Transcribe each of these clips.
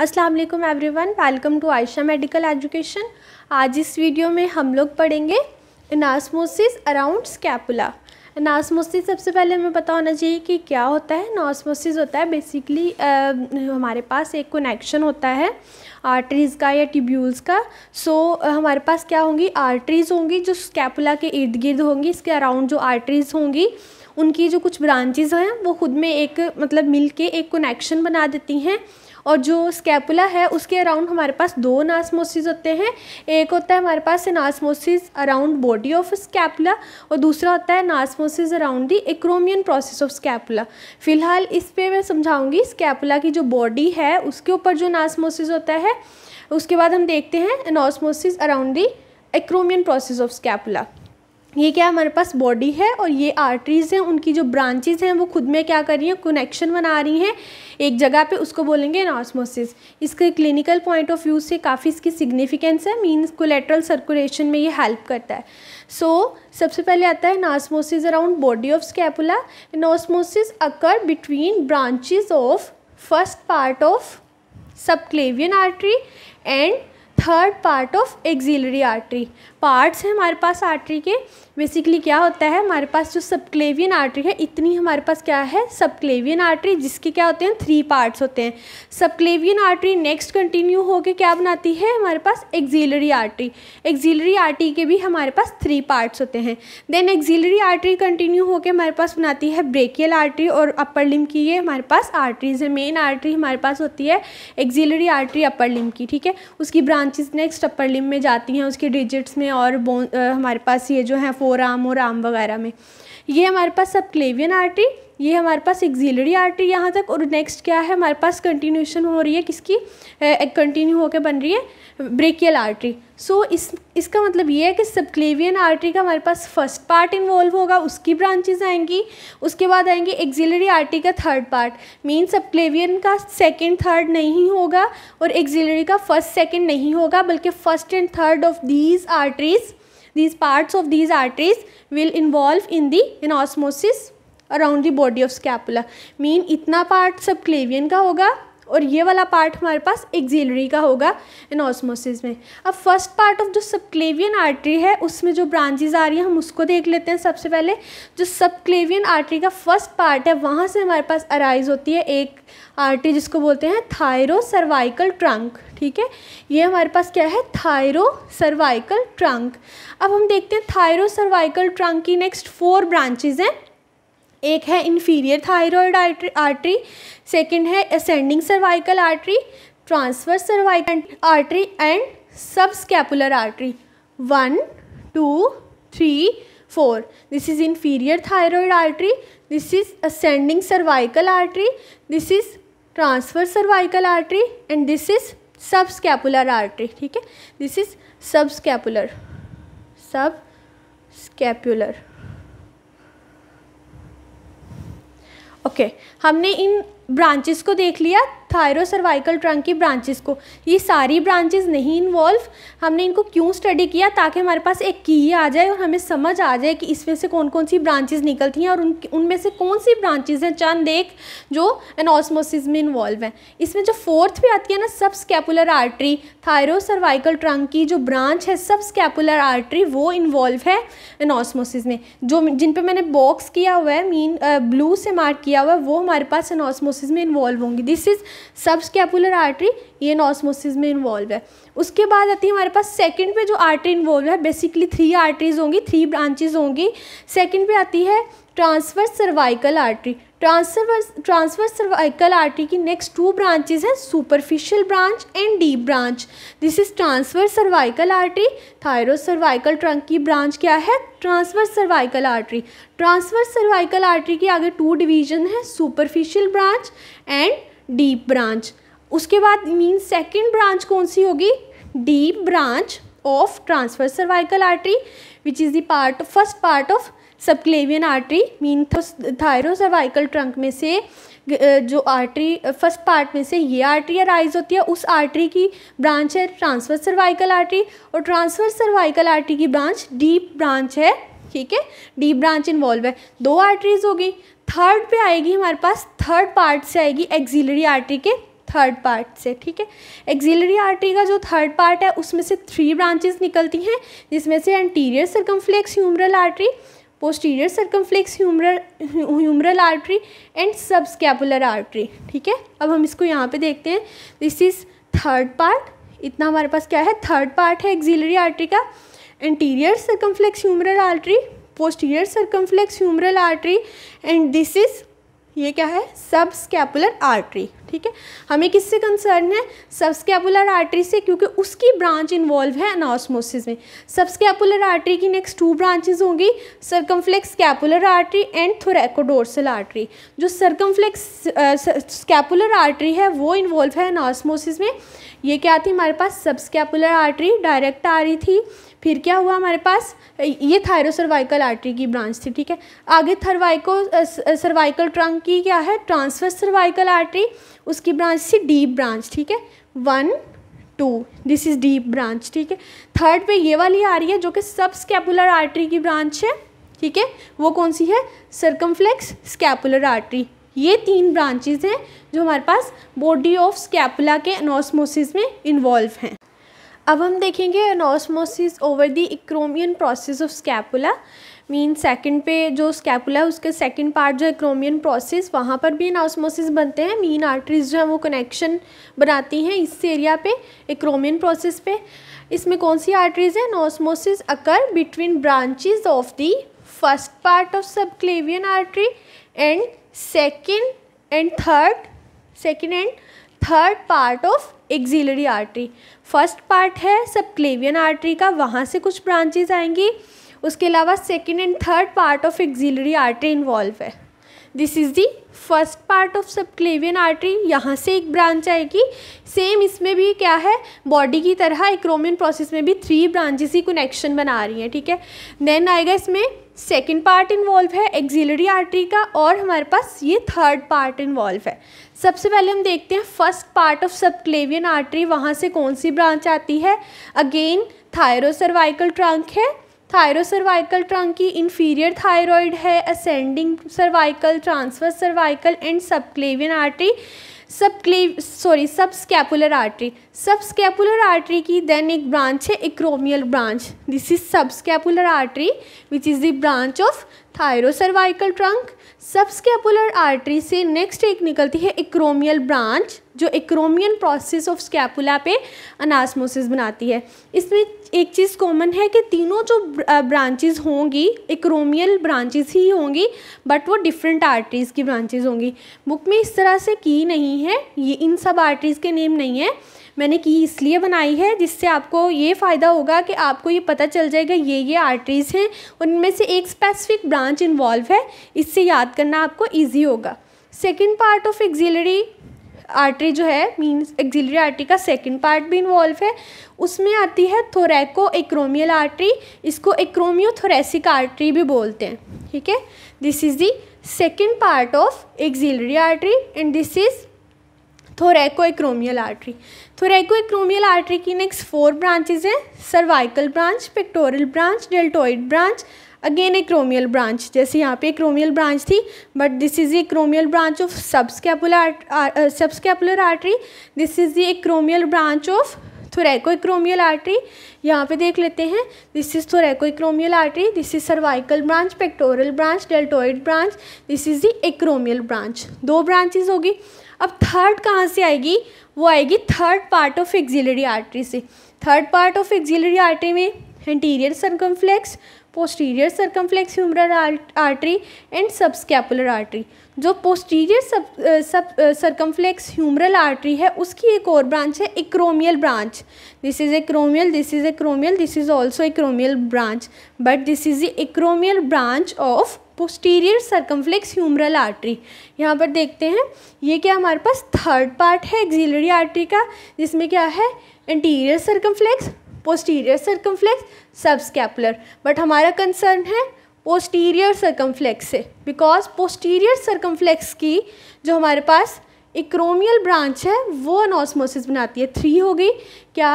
अस्सलाम वालेकुम everyone welcome to Ayesha medical education आज इस वीडियो में हम लोग पढ़ेंगे नासमोसिस अराउंड स्कैपुला नासमोसिस सबसे पहले हमें पता होना चाहिए कि क्या होता है नासमोसिस होता है बेसिकली हमारे पास एक कनेक्शन होता है आर्टरीज़ का या ट्यूब्यूल्स का सो so, हमारे पास क्या होंगी आर्टरीज़ होंगी जो स्कैपुला के इर्द गिर्द होंगी इसके अराउंड जो आर्टरीज़ होंगी उनकी जो कुछ ब्रांचेज़ हैं वो खुद में एक मतलब मिल के एक कनेक्शन बना देती हैं और जो स्कैपुला है उसके अराउंड हमारे पास दो नासमोसिस होते हैं एक होता है हमारे पास anastomosis around body of scapula और दूसरा होता है anastomosis around the acromion process of scapula फिलहाल इस पर मैं समझाऊँगी स्कैपुला की जो बॉडी है उसके ऊपर जो नासमोसिस होता है उसके बाद हम देखते हैं anastomosis around the acromion process of scapula ये क्या हमारे पास बॉडी है और ये आर्टरीज़ हैं उनकी जो ब्रांचेज़ हैं वो खुद में क्या कर रही हैं कनेक्शन बना रही हैं एक जगह पे उसको बोलेंगे नॉसमोसिस इसके क्लिनिकल पॉइंट ऑफ व्यू से काफ़ी इसकी सिग्निफिकेंस है मींस कोलेट्रल सर्कुलेशन में ये हेल्प करता है सो so, सबसे पहले आता है anastomosis around body of scapula anastomosis occur between branches of first part of subclavian artery and third part of axillary artery parts हैं हमारे पास आर्टरी के बेसिकली क्या होता है हमारे पास जो सबक्लेवियन आर्टरी है इतनी हमारे पास क्या है सबक्लेवियन आर्टरी जिसके क्या होते हैं थ्री पार्ट्स होते हैं सबक्लेवियन आर्टरी नेक्स्ट कंटिन्यू होके क्या बनाती है हमारे पास एक्जिलरी आर्टरी एक्जिलरी आर्टरी के भी हमारे पास थ्री पार्ट्स होते हैं देन एक्जिलरी आर्टरी कंटिन्यू होकर हमारे पास बनाती है ब्रेकियल आर्टरी और अपर लिम की ये हमारे पास आर्टरीज है मेन आर्टरी हमारे पास होती है एक्जिलरी आर्टरी अपर लिम की ठीक है उसकी ब्रांचेज नेक्स्ट अपर लिम में जाती हैं उसके डिजिट्स में में और बोन हमारे पास ये जो है फोर आर्म और आर्म वगैरह में ये हमारे पास सब क्लेवियन आर्टरी ये हमारे पास एक्जिलरी आर्टरी यहाँ तक और नेक्स्ट क्या है हमारे पास कंटिन्यूशन हो रही है किसकी कंटिन्यू होकर बन रही है ब्रेकियल आर्टरी सो so, इस इसका मतलब ये है कि सबक्लेवियन आर्टरी का हमारे पास फर्स्ट पार्ट इन्वॉल्व होगा उसकी ब्रांचेज आएंगी उसके बाद आएंगी एक्जिलरी आर्टरी का थर्ड पार्ट मीन सबक्लेवियन का सेकंड थर्ड नहीं होगा और एक्जिलरी का फर्स्ट सेकंड नहीं होगा बल्कि first and third of these arteries these parts of these arteries will involve in the anastomosis around the body of scapula mean इतना part subclavian का होगा और ये वाला पार्ट हमारे पास एक्जिलरी का होगा इन ऑस्मोसिस में अब फर्स्ट पार्ट ऑफ जो सबक्लेवियन आर्टरी है उसमें जो ब्रांचेज आ रही हैं हम उसको देख लेते हैं सबसे पहले जो सबक्लेवियन आर्टरी का फर्स्ट पार्ट है वहाँ से हमारे पास अराइज होती है एक आर्टरी जिसको बोलते हैं थायरो सर्वाइकल ट्रंक ठीक है ये हमारे पास क्या है थायरो सर्वाइकल ट्रंक अब हम देखते हैं थायरो सर्वाइकल ट्रंक की नेक्स्ट फोर ब्रांचेज हैं एक है इन्फीरियर थायरॉयड आर्टरी सेकेंड है ascending cervical artery transverse cervical artery and subscapular artery one two three four this is inferior thyroid artery this is ascending cervical artery this is transverse cervical artery and this is subscapular artery ठीक है this is subscapular subscapular okay okay, हमने इन branches को देख लिया thyro thyrocervical trunk की branches को ये सारी ब्रांचेस नहीं इन्वॉल्व हमने इनको क्यों स्टडी किया ताकि हमारे पास एक की आ जाए और हमें समझ आ जाए कि इसमें से कौन कौन सी ब्रांचेस निकलती हैं और उन उनमें से कौन सी ब्रांचेज हैं चंद एक जो एनॉस्मोसिस में इन्वॉल्व हैं इसमें जो फोर्थ भी आती है ना subscapular artery thyrocervical trunk की जो ब्रांच है सब स्कैपुलर आर्ट्री वो इन्वॉल्व है एनॉस्मोसिस में जो जिन पर मैंने बॉक्स किया हुआ है मीन ब्लू से मार्क किया हुआ है वो हमारे पास एनॉस्मोसिस में इन्वॉल्व होंगी दिस इज़ सबस्कैपुलर आर्टरी ये नॉसमोसिस में इन्वॉल्व है उसके बाद आती है हमारे पास सेकंड पे जो आर्टरी इन्वॉल्व है बेसिकली थ्री आर्टरीज होंगी थ्री ब्रांचेज होंगी सेकंड पे आती है transverse cervical artery transverse transverse cervical artery की नेक्स्ट टू ब्रांचेज हैं superficial branch and deep branch this is transverse cervical artery thyrocervical trunk की branch क्या है transverse cervical artery transverse cervical artery की आगे टू डिवीजन है superficial branch and deep branch उसके बाद मीन सेकेंड ब्रांच कौन सी होगी deep branch of transverse cervical artery which is the part first part of subclavian artery mean thyrocervical trunk में से जो आर्टरी फर्स्ट पार्ट में से ये आर्टरी अराइज होती है उस आर्टरी की ब्रांच है ट्रांसफर सर्वाइकल आर्टरी और ट्रांसफर सर्वाइकल आर्टरी की ब्रांच डीप ब्रांच है ठीक है डी ब्रांच इन्वॉल्व है दो आर्टरीज हो गई थर्ड पे आएगी हमारे पास थर्ड पार्ट से आएगी एक्जिलरी आर्टरी के थर्ड पार्ट से ठीक है एक्जिलरी आर्टरी का जो थर्ड पार्ट है उसमें से थ्री ब्रांचेस निकलती हैं जिसमें से anterior circumflex humeral artery posterior circumflex humeral humeral artery and subscapular artery ठीक है अब हम इसको यहाँ पे देखते हैं दिस इज़ थर्ड पार्ट इतना हमारे पास क्या है थर्ड पार्ट है एक्जिलरी आर्टरी का anterior circumflex humeral artery posterior circumflex humeral artery and this is ये क्या है सब स्कैपुलर आर्टरी ठीक है हमें किससे कंसर्न है सब्सकेपुलर आर्टरी से क्योंकि उसकी ब्रांच इन्वॉल्व है अनास्मोसिस में सब्सकेपुलर आर्टरी की नेक्स्ट टू ब्रांचेज होंगी circumflex scapular artery and thoracodorsal artery जो सरकमफ्लेक्स स्कैपुलर आर्टरी है वो इन्वॉल्व है अनास्मोसिस में ये क्या थी हमारे पास सब्सकेपुलर आर्टरी डायरेक्ट आ रही थी फिर क्या हुआ हमारे पास ये थायरोसर्वाइकल आर्टरी की ब्रांच थी ठीक है आगे थर्वाइको सर्वाइकल ट्रंक की क्या है ट्रांसफर सर्वाइकल आर्टरी उसकी ब्रांच थी डीप ब्रांच ठीक है one two this is deep branch ठीक है थर्ड पे ये वाली आ रही है जो कि सब स्कैपुलर आर्टरी की ब्रांच है ठीक है वो कौन सी है सर्कमफ्लेक्स स्कैपुलर आर्टरी ये तीन ब्रांचेज हैं जो हमारे पास बॉडी ऑफ स्कैपुला के अनोसमोसिस में इन्वॉल्व हैं अब हम देखेंगे anastomosis over the acromion process of scapula mean second पे जो स्कैपुला है उसके सेकंड पार्ट जो है क्रोमियन प्रोसेस वहाँ पर भी नाउसमोसिस बनते हैं मीन आर्टरीज जो है वो कनेक्शन बनाती हैं इस एरिया पे क्रोमियन प्रोसेस पे इसमें कौन सी आर्टरीज है anastomosis occur between branches of the first part of subclavian artery and second and third second and third part of axillary artery first part है सबक्लेवियन आर्ट्री का वहाँ से कुछ ब्रांचेज आएंगी उसके अलावा second and third part of axillary artery involve है this is the first part of subclavian artery यहाँ से एक ब्रांच आएगी सेम इसमें भी क्या है बॉडी की तरह एक्रोमियन प्रोसेस में भी थ्री ब्रांचेस ही कनेक्शन बना रही हैं ठीक है देन आएगा इसमें सेकेंड पार्ट इन्वॉल्व है एक्जिलरी आर्ट्री का और हमारे पास ये थर्ड पार्ट इन्वॉल्व है सबसे पहले हम देखते हैं first part of subclavian artery वहाँ से कौन सी ब्रांच आती है अगेन थायरोसर्वाइकल ट्रंक है थायरोसर्वाइकल ट्रंक की इन्फीरियर थायरॉयड है ascending cervical transverse cervical and subclavian artery subclav sorry subscapular artery subscapular artery की देन एक ब्रांच है acromial branch this is subscapular artery which is the branch of thyrocervical trunk subscapular artery से next एक निकलती है acromial branch जो acromion process of scapula पे anastomosis बनाती है इसमें एक चीज़ कॉमन है कि तीनों जो ब्रांचेस होंगी इक्रोमियल ब्रांचेस ही होंगी बट वो डिफरेंट आर्टरीज़ की ब्रांचेस होंगी बुक में इस तरह से की नहीं है ये इन सब आर्टरीज़ के नेम नहीं है मैंने की इसलिए बनाई है जिससे आपको ये फ़ायदा होगा कि आपको ये पता चल जाएगा ये ये आर्टरीज़ हैं उनमें से एक स्पेसिफिक ब्रांच इन्वॉल्व है इससे याद करना आपको ईजी होगा second part of axillary artery जो है मीन्स एक्जिलरी आर्टरी का सेकंड पार्ट भी इन्वॉल्व है उसमें आती है थोरेको एक्रोमियल आर्टरी इसको एक्रोमियोथोरेसिक आर्टरी भी बोलते हैं ठीक है this is the second part of axillary artery and this is thoracoacromial artery thoracoacromial artery की नेक्स्ट फोर ब्रांचेज हैं cervical branch pectoral branch deltoid branch again एक ब्रांच जैसे यहाँ पे क्रोमियल ब्रांच थी but this is a branch of subscapular subscapular artery this is a acromial branch of thoraco thoracoacromial artery यहाँ पे देख लेते हैं this is thoraco thoracoacromial artery this is cervical branch pectoral branch deltoid branch this is the acromial branch दो branches होगी अब third कहाँ से आएगी वो आएगी third part of axillary artery से third part of axillary artery में anterior circumflex posterior circumflex humeral artery and subscapular artery जो posterior sub sub circumflex humeral artery है उसकी एक और ब्रांच है acromial branch this is a acromial this is a acromial this is also a acromial branch but this is acromial branch of posterior circumflex humeral artery यहाँ पर देखते हैं ये क्या हमारे पास थर्ड पार्ट है एक्जिलरी आर्टरी का जिसमें क्या है anterior circumflex posterior circumflex subscapular but हमारा कंसर्न है पोस्टीरियर सर्कम्फ्लेक्स से बिकॉज पोस्टीरियर सर्कम्फ्लेक्स की जो हमारे पास इक्रोमियल ब्रांच है वो अनोसमोसिस बनाती है थ्री हो गई क्या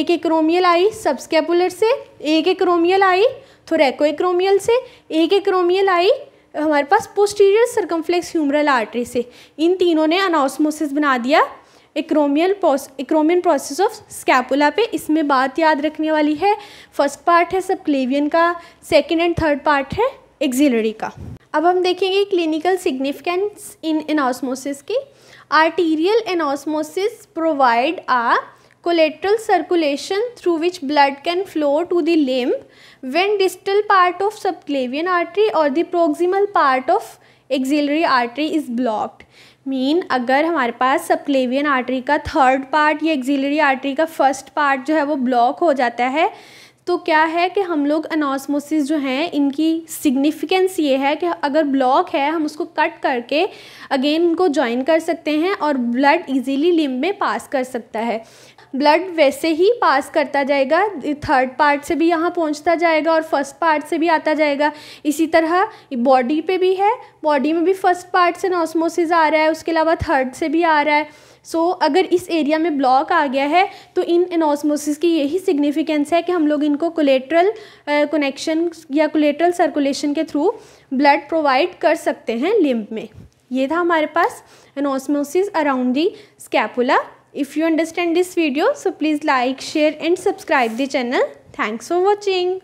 एक इक्रोमियल आई सबस्कैपुलर से एक इक्रोमियल आई थोरेको इक्रोमियल से एक इक्रोमियल आई हमारे पास पोस्टीरियर सर्कम्फ्लेक्स ह्यूमरल आर्टरी से इन तीनों ने अनोसमोसिस बना दिया इक्रोमियल पॉस इक्रोमियन प्रोसेस ऑफ स्कैपुला पे इसमें बात याद रखने वाली है फर्स्ट पार्ट है सब क्लेवियन का सेकेंड एंड थर्ड पार्ट है एक्जिलरी का अब हम देखेंगे क्लिनिकल सिग्निफिकेंस इन एनोसमोसिस की arterial anastomosis provide a collateral circulation through which blood can flow to the limb when distal part of subclavian artery और the proximal part of axillary artery is blocked mean अगर हमारे पास subclavian artery का third part या axillary artery का first part जो है वो ब्लॉक हो जाता है तो क्या है कि हम लोग अनासमोसिस जो हैं इनकी सिग्निफिकेंस ये है कि अगर ब्लॉक है हम उसको कट करके अगेन उनको ज्वाइन कर सकते हैं और ब्लड इजीली लिम्ब में पास कर सकता है ब्लड वैसे ही पास करता जाएगा थर्ड पार्ट से भी यहाँ पहुँचता जाएगा और फर्स्ट पार्ट से भी आता जाएगा इसी तरह बॉडी पे भी है बॉडी में भी फर्स्ट पार्ट से नॉसमोसिस आ रहा है उसके अलावा थर्ड से भी आ रहा है सो so, अगर इस एरिया में ब्लॉक आ गया है तो इन एनोसमोसिस की यही सिग्निफिकेंस है कि हम लोग इनको कोलेट्रल कनेक्शन या कोलेट्रल सर्कुलेशन के थ्रू ब्लड प्रोवाइड कर सकते हैं लिम्ब में ये था हमारे पास anastomosis around the scapula if you understand this video so please like share and subscribe the channel thanks for watching